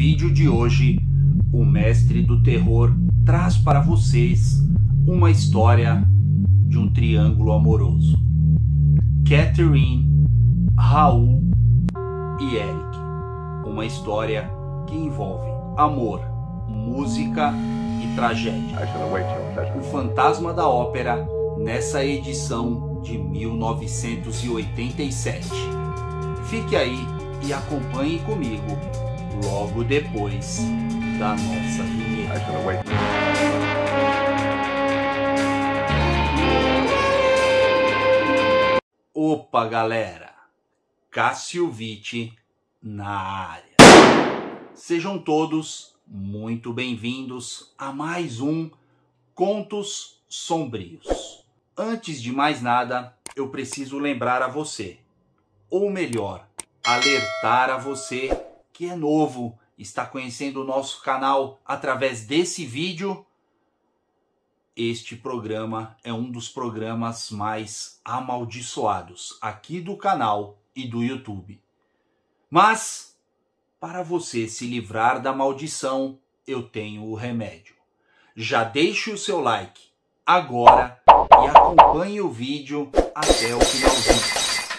vídeo de hoje, o mestre do terror traz para vocês uma história de um triângulo amoroso. Catherine, Raul e Eric. Uma história que envolve amor, música e tragédia. O Fantasma da Ópera nessa edição de 1987. Fique aí e acompanhe comigo logo depois da nossa vinheta. Opa, galera! Cássio Vitti na área. Sejam todos muito bem-vindos a mais um Contos Sombrios. Antes de mais nada, eu preciso lembrar a você, ou melhor, alertar a você que é novo, está conhecendo o nosso canal através desse vídeo, este programa é um dos programas mais amaldiçoados aqui do canal e do YouTube. Mas, para você se livrar da maldição, eu tenho o remédio. Já deixe o seu like agora e acompanhe o vídeo até o finalzinho.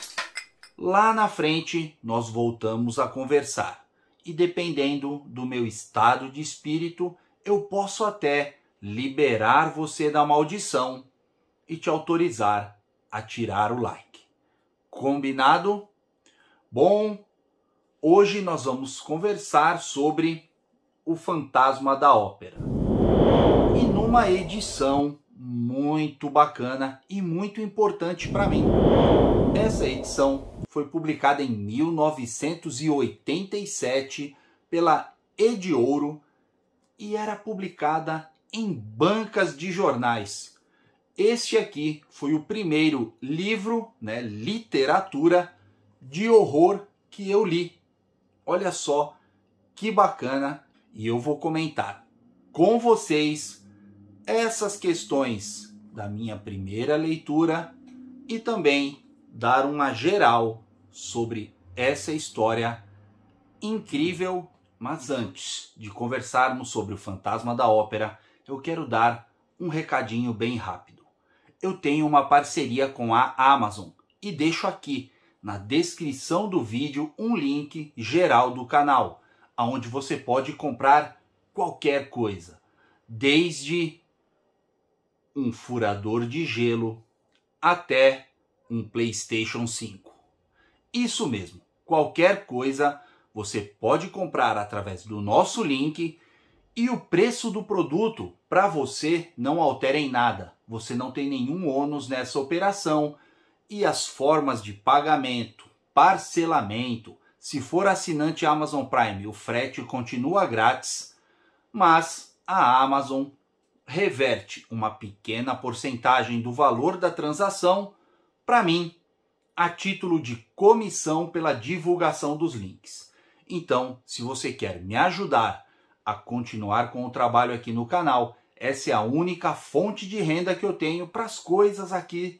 Lá na frente, nós voltamos a conversar e dependendo do meu estado de espírito, eu posso até liberar você da maldição e te autorizar a tirar o like. Combinado? Bom, hoje nós vamos conversar sobre o fantasma da ópera. E numa edição muito bacana e muito importante para mim. Essa edição foi publicada em 1987 pela Ediouro e era publicada em bancas de jornais. Este aqui foi o primeiro livro, né, literatura de horror que eu li. Olha só que bacana e eu vou comentar com vocês essas questões da minha primeira leitura e também dar uma geral sobre essa história incrível. Mas antes de conversarmos sobre o Fantasma da Ópera, eu quero dar um recadinho bem rápido. Eu tenho uma parceria com a Amazon e deixo aqui na descrição do vídeo um link geral do canal, aonde você pode comprar qualquer coisa, desde um furador de gelo até um PlayStation 5. Isso mesmo, qualquer coisa você pode comprar através do nosso link e o preço do produto para você não altera em nada. Você não tem nenhum ônus nessa operação e as formas de pagamento, parcelamento, se for assinante Amazon Prime, o frete continua grátis, mas a Amazon reverte uma pequena porcentagem do valor da transação para mim a título de comissão pela divulgação dos links. Então, se você quer me ajudar a continuar com o trabalho aqui no canal, essa é a única fonte de renda que eu tenho para as coisas aqui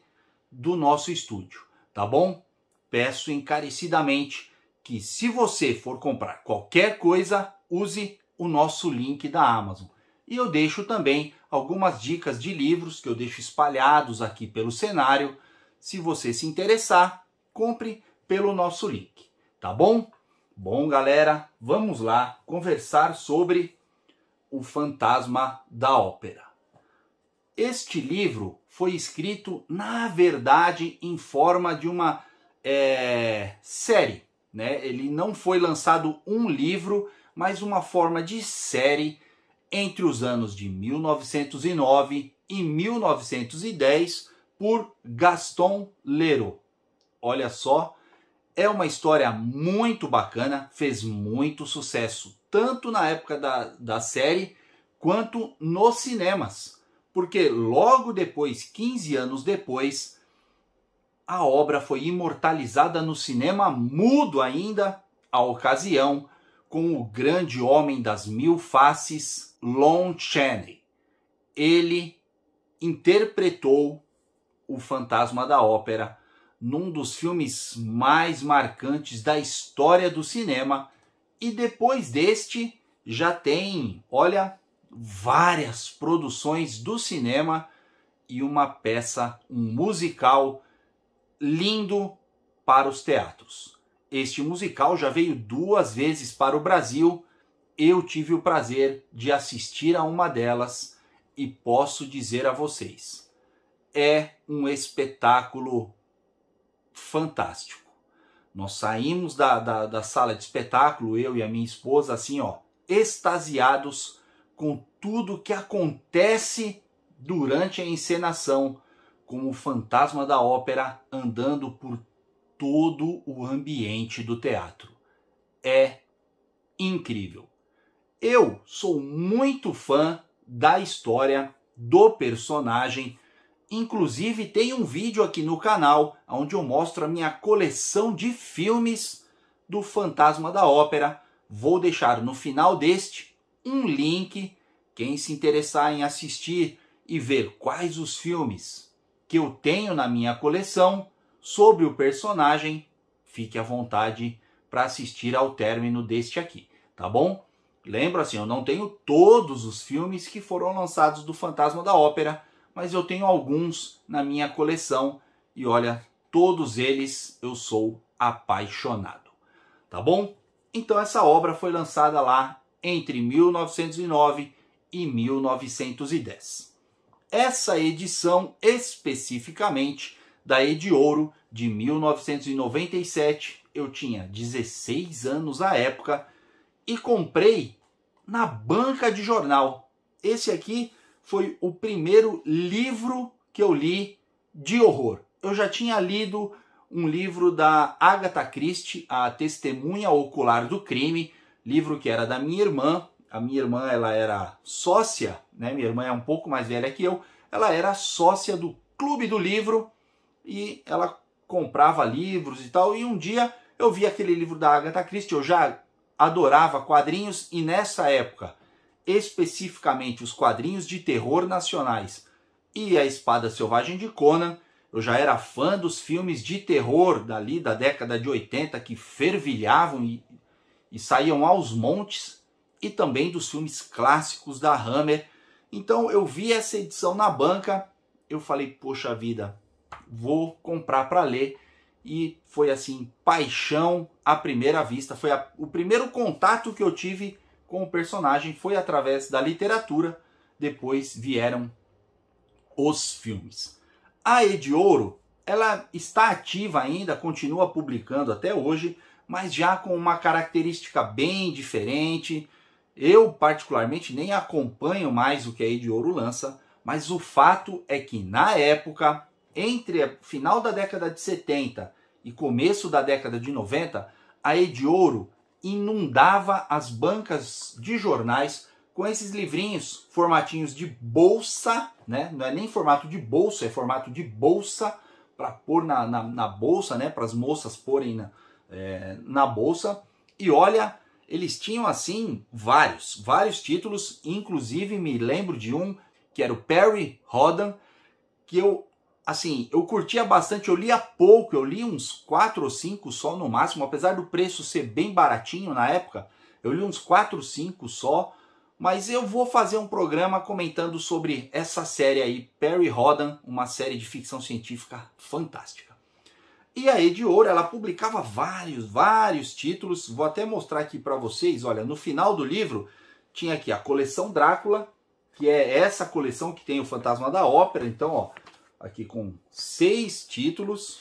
do nosso estúdio, tá bom? Peço encarecidamente que se você for comprar qualquer coisa, use o nosso link da Amazon. E eu deixo também algumas dicas de livros que eu deixo espalhados aqui pelo cenário. Se você se interessar, compre pelo nosso link, tá bom? Bom, galera, vamos lá conversar sobre O Fantasma da Ópera. Este livro foi escrito, na verdade, em forma de uma é, série. Né? Ele não foi lançado um livro, mas uma forma de série entre os anos de 1909 e 1910 por Gaston Leroux. Olha só, é uma história muito bacana, fez muito sucesso, tanto na época da, da série quanto nos cinemas, porque logo depois, 15 anos depois, a obra foi imortalizada no cinema mudo ainda, a ocasião, com o grande homem das mil faces, Lon Chaney. Ele interpretou o Fantasma da Ópera num dos filmes mais marcantes da história do cinema e depois deste já tem, olha, várias produções do cinema e uma peça, um musical lindo para os teatros. Este musical já veio duas vezes para o Brasil eu tive o prazer de assistir a uma delas e posso dizer a vocês: é um espetáculo fantástico. Nós saímos da, da, da, sala de espetáculo, eu e a minha esposa, assim, ó, extasiados com tudo que acontece durante a encenação, como o fantasma da ópera andando por todo o ambiente do teatro. É incrível. Eu sou muito fã da história do personagem. Inclusive tem um vídeo aqui no canal onde eu mostro a minha coleção de filmes do Fantasma da Ópera. Vou deixar no final deste um link. Quem se interessar em assistir e ver quais os filmes que eu tenho na minha coleção sobre o personagem, fique à vontade para assistir ao término deste aqui, tá bom? Lembro assim, eu não tenho todos os filmes que foram lançados do Fantasma da Ópera, mas eu tenho alguns na minha coleção e olha, todos eles eu sou apaixonado. Tá bom? Então essa obra foi lançada lá entre 1909 e 1910. Essa edição especificamente da Ed Ouro de 1997, eu tinha 16 anos à época e comprei na banca de jornal. Esse aqui foi o primeiro livro que eu li de horror. Eu já tinha lido um livro da Agatha Christie, A Testemunha Ocular do Crime, livro que era da minha irmã. A minha irmã, ela era sócia, né? Minha irmã é um pouco mais velha que eu. Ela era sócia do Clube do Livro e ela comprava livros e tal. E um dia eu vi aquele livro da Agatha Christie, eu já adorava quadrinhos e nessa época, especificamente os quadrinhos de terror nacionais e a Espada Selvagem de Conan, eu já era fã dos filmes de terror dali da década de 80 que fervilhavam e, e saíam aos montes, e também dos filmes clássicos da Hammer. Então eu vi essa edição na banca, eu falei, poxa vida, vou comprar para ler e foi assim, paixão à primeira vista. Foi a, o primeiro contato que eu tive com o personagem foi através da literatura, depois vieram os filmes. A Ed Ouro, ela está ativa ainda, continua publicando até hoje, mas já com uma característica bem diferente. Eu, particularmente, nem acompanho mais o que a Ed Ouro lança, mas o fato é que na época entre a final da década de 70 e começo da década de 90, a Ediouro inundava as bancas de jornais com esses livrinhos, formatinhos de bolsa, né? Não é nem formato de bolsa, é formato de bolsa para pôr na, na, na, bolsa, né? Para as moças porem na, é, na bolsa. E olha, eles tinham assim vários, vários títulos. Inclusive me lembro de um que era o Perry Rodan, que eu assim, eu curtia bastante, eu lia pouco, eu li uns 4 ou 5 só no máximo, apesar do preço ser bem baratinho na época, eu li uns 4 ou 5 só, mas eu vou fazer um programa comentando sobre essa série aí, Perry Rodan, uma série de ficção científica fantástica. E a Ed Ouro, ela publicava vários, vários títulos, vou até mostrar aqui para vocês, olha, no final do livro tinha aqui a coleção Drácula, que é essa coleção que tem o Fantasma da Ópera, então, ó, aqui com seis títulos,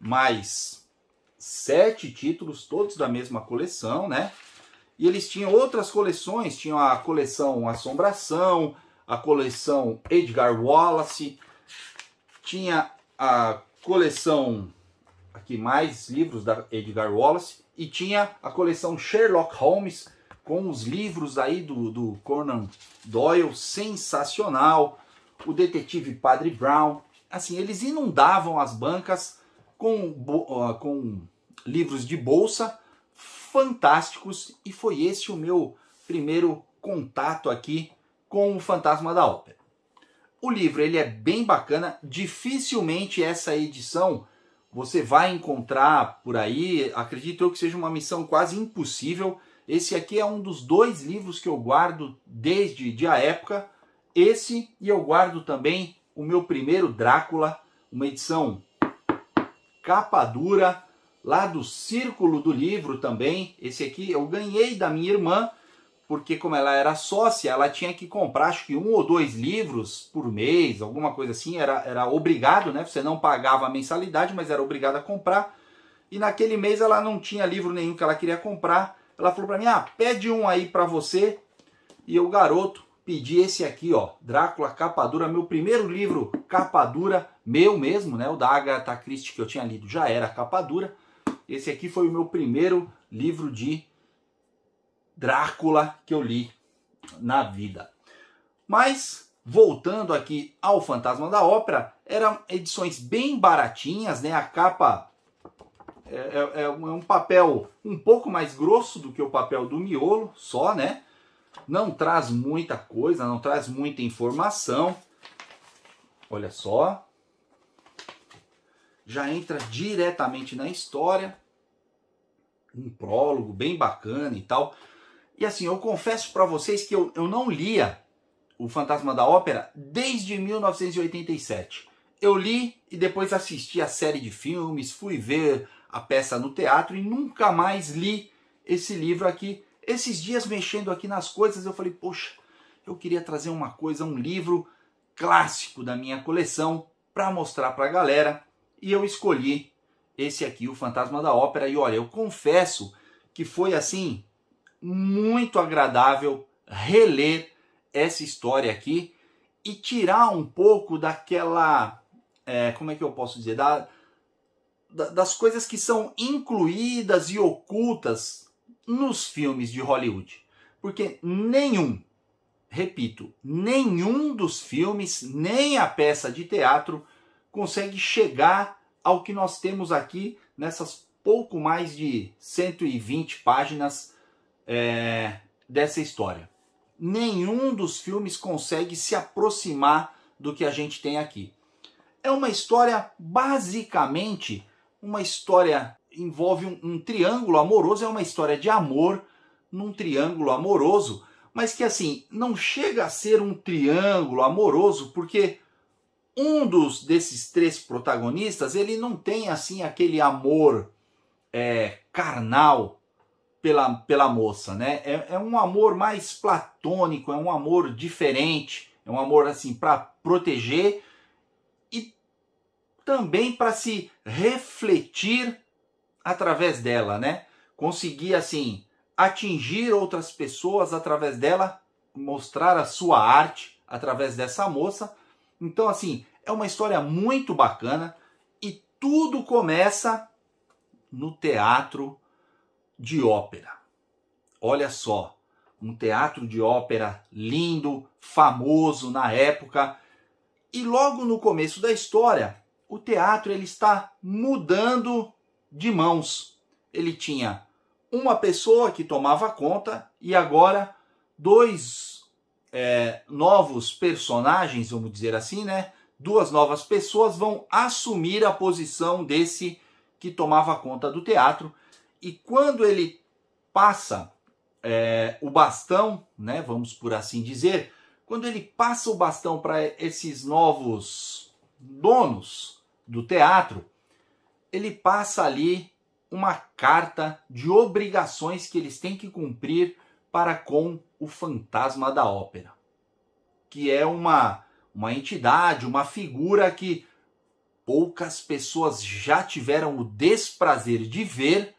mais sete títulos, todos da mesma coleção, né? E eles tinham outras coleções, tinham a coleção Assombração, a coleção Edgar Wallace, tinha a coleção aqui mais livros da Edgar Wallace e tinha a coleção Sherlock Holmes com os livros aí do, do Conan Doyle, sensacional o detetive Padre Brown. Assim, eles inundavam as bancas com, com livros de bolsa fantásticos e foi esse o meu primeiro contato aqui com o Fantasma da Ópera. O livro ele é bem bacana, dificilmente essa edição você vai encontrar por aí, acredito eu que seja uma missão quase impossível. Esse aqui é um dos dois livros que eu guardo desde a época, esse e eu guardo também o meu primeiro Drácula, uma edição capa dura, lá do Círculo do Livro também. Esse aqui eu ganhei da minha irmã, porque como ela era sócia, ela tinha que comprar acho que um ou dois livros por mês, alguma coisa assim, era, era obrigado, né? Você não pagava a mensalidade, mas era obrigado a comprar. E naquele mês ela não tinha livro nenhum que ela queria comprar. Ela falou para mim: "Ah, pede um aí para você". E eu garoto pedi esse aqui, ó, Drácula Capa Dura, meu primeiro livro capa dura, meu mesmo, né? O da Agatha Christie que eu tinha lido já era capa dura. Esse aqui foi o meu primeiro livro de Drácula que eu li na vida. Mas voltando aqui ao Fantasma da Ópera, eram edições bem baratinhas, né? A capa é, é, é um é papel um pouco mais grosso do que o papel do miolo, só, né? Não traz muita coisa, não traz muita informação. Olha só. Já entra diretamente na história. Um prólogo bem bacana e tal. E assim, eu confesso para vocês que eu, eu não lia o Fantasma da Ópera desde 1987. Eu li e depois assisti a série de filmes, fui ver a peça no teatro e nunca mais li esse livro aqui. Esses dias mexendo aqui nas coisas, eu falei, poxa, eu queria trazer uma coisa, um livro clássico da minha coleção para mostrar para a galera, e eu escolhi esse aqui, o Fantasma da Ópera, e olha, eu confesso que foi assim muito agradável reler essa história aqui e tirar um pouco daquela, é, como é que eu posso dizer, da, da, das coisas que são incluídas e ocultas nos filmes de Hollywood. Porque nenhum, repito, nenhum dos filmes, nem a peça de teatro consegue chegar ao que nós temos aqui nessas pouco mais de 120 páginas é, dessa história. Nenhum dos filmes consegue se aproximar do que a gente tem aqui. É uma história basicamente uma história envolve um, um triângulo amoroso, é uma história de amor num triângulo amoroso, mas que assim, não chega a ser um triângulo amoroso, porque um dos desses três protagonistas, ele não tem assim aquele amor é, carnal pela, pela moça, né? É, é um amor mais platônico, é um amor diferente, é um amor assim para proteger e também para se refletir através dela, né? Conseguir, assim, atingir outras pessoas através dela, mostrar a sua arte através dessa moça. Então, assim, é uma história muito bacana e tudo começa no teatro de ópera. Olha só, um teatro de ópera lindo, famoso na época. E logo no começo da história, o teatro ele está mudando de mãos. Ele tinha uma pessoa que tomava conta e agora dois é, novos personagens, vamos dizer assim, né? Duas novas pessoas vão assumir a posição desse que tomava conta do teatro. E quando ele passa é, o bastão, né? Vamos por assim dizer, quando ele passa o bastão para esses novos donos do teatro, ele passa ali uma carta de obrigações que eles têm que cumprir para com o fantasma da ópera, que é uma uma entidade, uma figura que poucas pessoas já tiveram o desprazer de ver,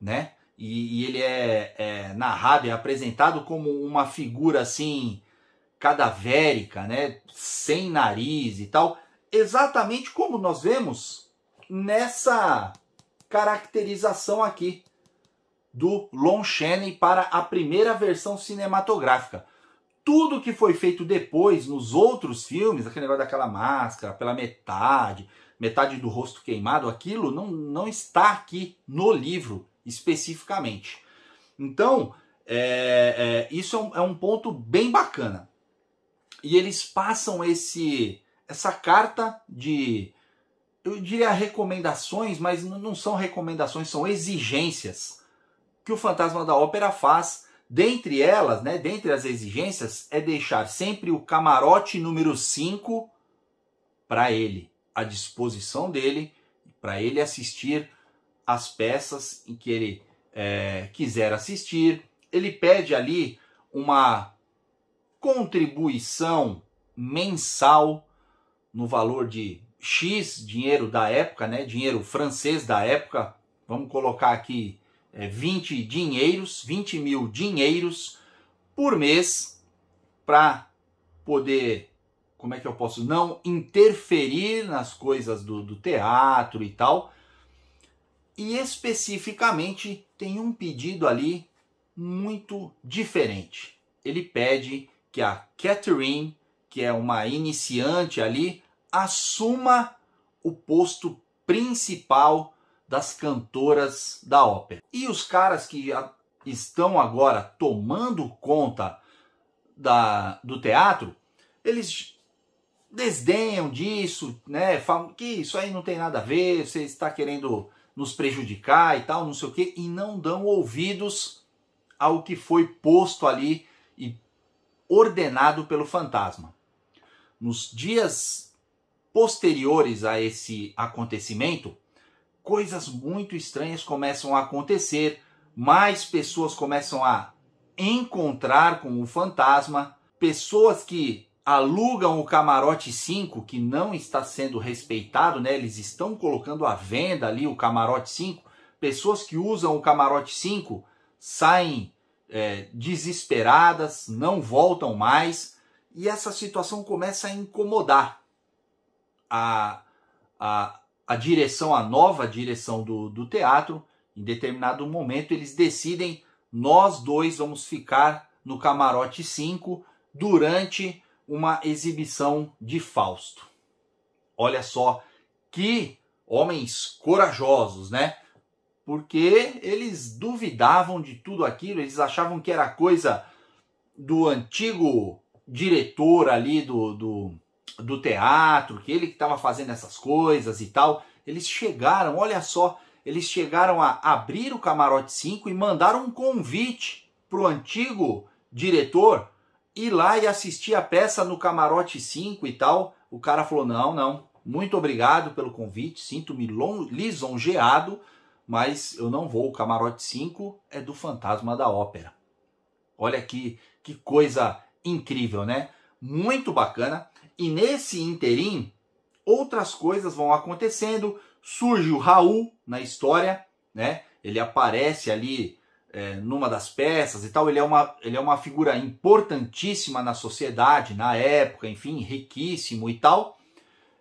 né? E, e ele é, é narrado e é apresentado como uma figura assim cadavérica, né? Sem nariz e tal, exatamente como nós vemos nessa caracterização aqui do Lon Chaney para a primeira versão cinematográfica. Tudo que foi feito depois nos outros filmes, aquele negócio daquela máscara pela metade, metade do rosto queimado, aquilo não, não está aqui no livro especificamente. Então, é, é, isso é um, é um ponto bem bacana. E eles passam esse essa carta de eu diria recomendações, mas não são recomendações, são exigências que o Fantasma da Ópera faz. Dentre elas, né, dentre as exigências, é deixar sempre o camarote número 5 para ele, à disposição dele, para ele assistir as peças em que ele é, quiser assistir. Ele pede ali uma contribuição mensal no valor de X dinheiro da época, né, dinheiro francês da época, vamos colocar aqui é, 20 dinheiros, 20 mil dinheiros por mês para poder, como é que eu posso, não interferir nas coisas do, do teatro e tal. E especificamente tem um pedido ali muito diferente. Ele pede que a Catherine, que é uma iniciante ali, assuma o posto principal das cantoras da ópera. E os caras que estão agora tomando conta da, do teatro, eles desdenham disso, né? Falam que isso aí não tem nada a ver, você está querendo nos prejudicar e tal, não sei o quê, e não dão ouvidos ao que foi posto ali e ordenado pelo fantasma. Nos dias posteriores a esse acontecimento, coisas muito estranhas começam a acontecer, mais pessoas começam a encontrar com o fantasma, pessoas que alugam o camarote 5, que não está sendo respeitado, né? Eles estão colocando à venda ali o camarote 5. Pessoas que usam o camarote 5 saem é, desesperadas, não voltam mais, e essa situação começa a incomodar a, a, a direção, a nova direção do, do teatro, em determinado momento eles decidem nós dois vamos ficar no camarote 5 durante uma exibição de Fausto. Olha só que homens corajosos, né? Porque eles duvidavam de tudo aquilo, eles achavam que era coisa do antigo diretor ali do, do do teatro, que ele que estava fazendo essas coisas e tal. Eles chegaram, olha só, eles chegaram a abrir o camarote 5 e mandaram um convite para o antigo diretor ir lá e assistir a peça no camarote 5 e tal. O cara falou: não, não, muito obrigado pelo convite, sinto-me lisonjeado, mas eu não vou. O camarote 5 é do Fantasma da Ópera. Olha que, que coisa incrível, né? Muito bacana. E nesse interim, outras coisas vão acontecendo. Surge o Raul na história, né? Ele aparece ali é, numa das peças e tal. Ele é, uma, ele é uma figura importantíssima na sociedade, na época, enfim, riquíssimo e tal.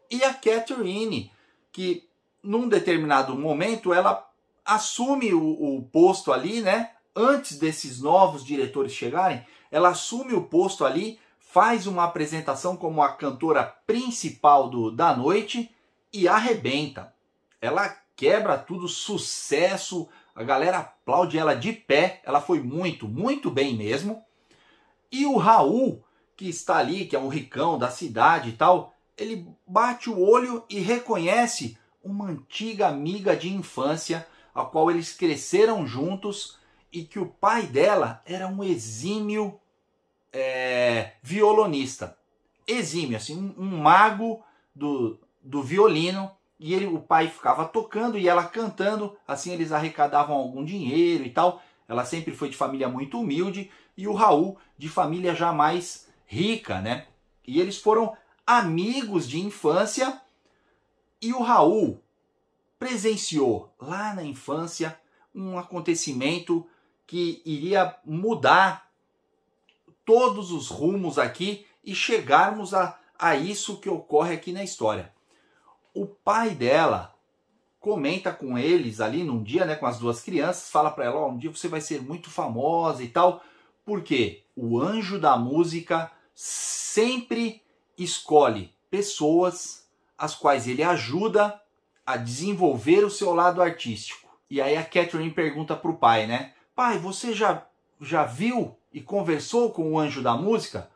E a Catherine, que num determinado momento ela assume o, o posto ali, né? Antes desses novos diretores chegarem, ela assume o posto ali faz uma apresentação como a cantora principal do, da noite e arrebenta. Ela quebra tudo, sucesso, a galera aplaude ela de pé, ela foi muito, muito bem mesmo. E o Raul, que está ali, que é um ricão da cidade e tal, ele bate o olho e reconhece uma antiga amiga de infância, a qual eles cresceram juntos e que o pai dela era um exímio é, violonista, exímio, assim, um, um mago do, do violino, e ele, o pai ficava tocando e ela cantando, assim eles arrecadavam algum dinheiro e tal. Ela sempre foi de família muito humilde e o Raul de família jamais rica, né? E eles foram amigos de infância e o Raul presenciou lá na infância um acontecimento que iria mudar todos os rumos aqui e chegarmos a, a isso que ocorre aqui na história. O pai dela comenta com eles ali num dia, né, com as duas crianças, fala para ela, oh, um dia você vai ser muito famosa e tal, porque o anjo da música sempre escolhe pessoas as quais ele ajuda a desenvolver o seu lado artístico. E aí a Catherine pergunta pro pai, né? Pai, você já, já viu e conversou com o anjo da música?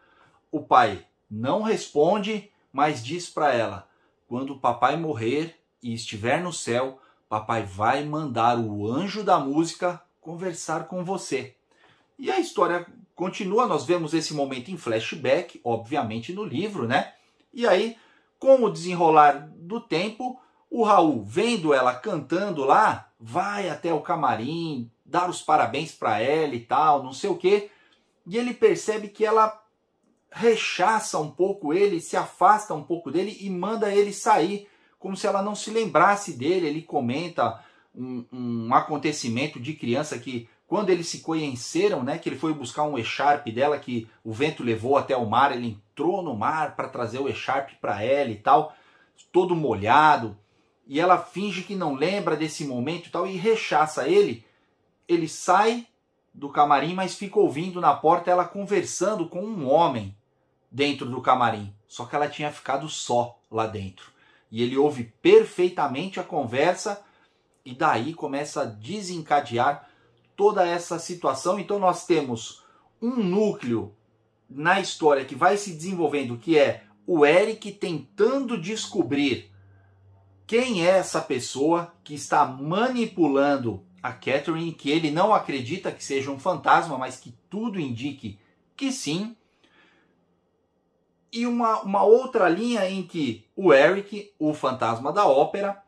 O pai não responde, mas diz para ela: Quando o papai morrer e estiver no céu, papai vai mandar o anjo da música conversar com você. E a história continua, nós vemos esse momento em flashback, obviamente no livro, né? E aí, com o desenrolar do tempo, o Raul, vendo ela cantando lá, vai até o camarim, dar os parabéns para ela e tal, não sei o quê e ele percebe que ela rechaça um pouco ele, se afasta um pouco dele e manda ele sair, como se ela não se lembrasse dele. Ele comenta um, um acontecimento de criança que quando eles se conheceram, né, que ele foi buscar um echarp dela que o vento levou até o mar, ele entrou no mar para trazer o echarp para ela e tal, todo molhado, e ela finge que não lembra desse momento e tal e rechaça ele. Ele sai do camarim, mas fica ouvindo na porta ela conversando com um homem dentro do camarim. Só que ela tinha ficado só lá dentro. E ele ouve perfeitamente a conversa e daí começa a desencadear toda essa situação. Então nós temos um núcleo na história que vai se desenvolvendo, que é o Eric tentando descobrir quem é essa pessoa que está manipulando a Catherine que ele não acredita que seja um fantasma, mas que tudo indique que sim. E uma, uma outra linha em que o Eric, o fantasma da ópera,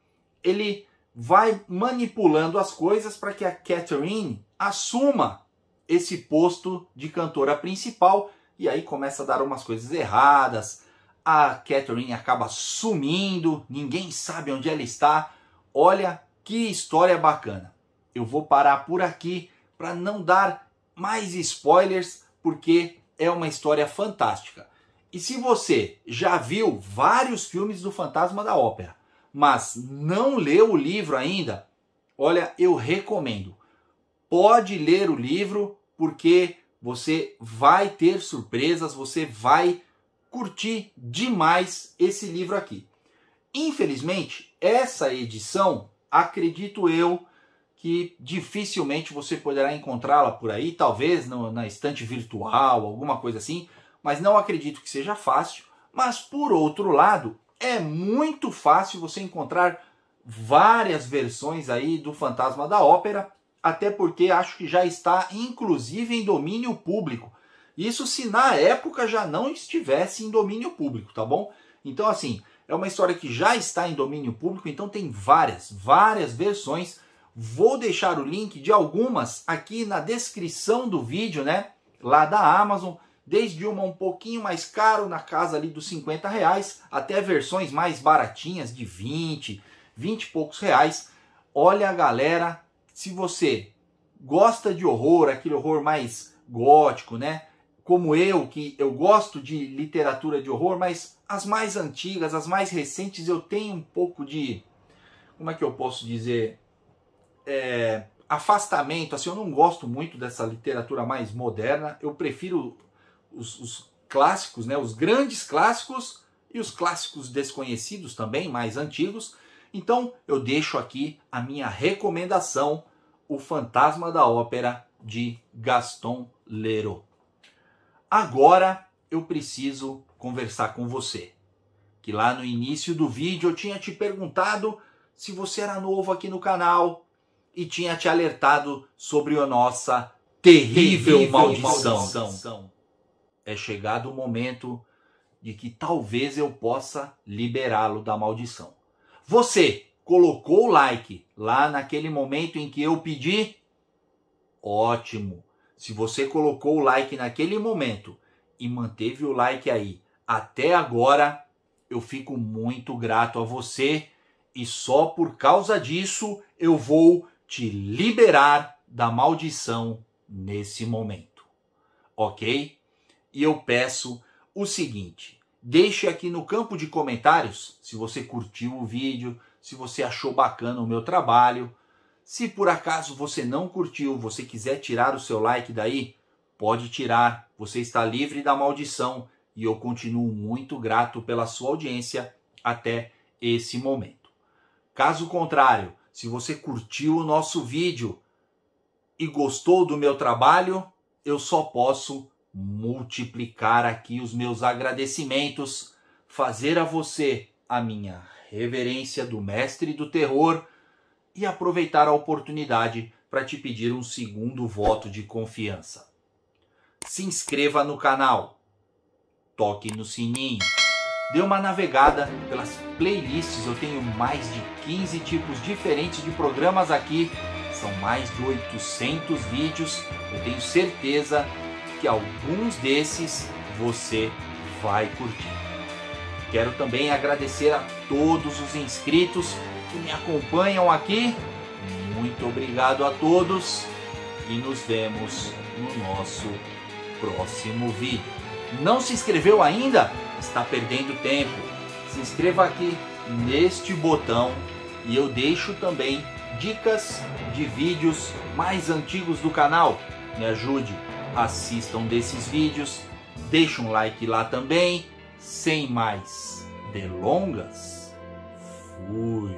ele vai manipulando as coisas para que a Catherine assuma esse posto de cantora principal. E aí começa a dar umas coisas erradas. A Catherine acaba sumindo, ninguém sabe onde ela está. Olha que história bacana eu vou parar por aqui para não dar mais spoilers, porque é uma história fantástica. E se você já viu vários filmes do Fantasma da Ópera, mas não leu o livro ainda, olha, eu recomendo. Pode ler o livro, porque você vai ter surpresas, você vai curtir demais esse livro aqui. Infelizmente, essa edição, acredito eu, que dificilmente você poderá encontrá-la por aí, talvez no, na estante virtual, alguma coisa assim, mas não acredito que seja fácil. Mas por outro lado, é muito fácil você encontrar várias versões aí do Fantasma da Ópera, até porque acho que já está inclusive em domínio público. Isso se na época já não estivesse em domínio público, tá bom? Então assim, é uma história que já está em domínio público, então tem várias, várias versões Vou deixar o link de algumas aqui na descrição do vídeo, né? Lá da Amazon, desde uma um pouquinho mais caro, na casa ali dos 50 reais, até versões mais baratinhas de 20, 20 e poucos reais. Olha, galera, se você gosta de horror, aquele horror mais gótico, né? Como eu, que eu gosto de literatura de horror, mas as mais antigas, as mais recentes, eu tenho um pouco de. Como é que eu posso dizer? é, afastamento, assim, eu não gosto muito dessa literatura mais moderna, eu prefiro os, os clássicos, né, os grandes clássicos e os clássicos desconhecidos também, mais antigos. Então eu deixo aqui a minha recomendação, O Fantasma da Ópera, de Gaston Leroux. Agora eu preciso conversar com você, que lá no início do vídeo eu tinha te perguntado se você era novo aqui no canal, e tinha te alertado sobre a nossa terrível, terrível maldição. maldição. É chegado o momento de que talvez eu possa liberá-lo da maldição. Você colocou o like lá naquele momento em que eu pedi? Ótimo! Se você colocou o like naquele momento e manteve o like aí até agora, eu fico muito grato a você e só por causa disso eu vou te liberar da maldição nesse momento. Ok? E eu peço o seguinte: deixe aqui no campo de comentários se você curtiu o vídeo, se você achou bacana o meu trabalho. Se por acaso você não curtiu, você quiser tirar o seu like daí, pode tirar. Você está livre da maldição e eu continuo muito grato pela sua audiência até esse momento. Caso contrário, se você curtiu o nosso vídeo e gostou do meu trabalho, eu só posso multiplicar aqui os meus agradecimentos, fazer a você a minha reverência do mestre do terror e aproveitar a oportunidade para te pedir um segundo voto de confiança. Se inscreva no canal, toque no sininho Dê uma navegada pelas playlists, eu tenho mais de 15 tipos diferentes de programas aqui, são mais de 800 vídeos. Eu tenho certeza que alguns desses você vai curtir. Quero também agradecer a todos os inscritos que me acompanham aqui. Muito obrigado a todos e nos vemos no nosso próximo vídeo. Não se inscreveu ainda? está perdendo tempo, se inscreva aqui neste botão e eu deixo também dicas de vídeos mais antigos do canal. Me ajude, assistam desses vídeos, deixe um like lá também. Sem mais delongas, fui.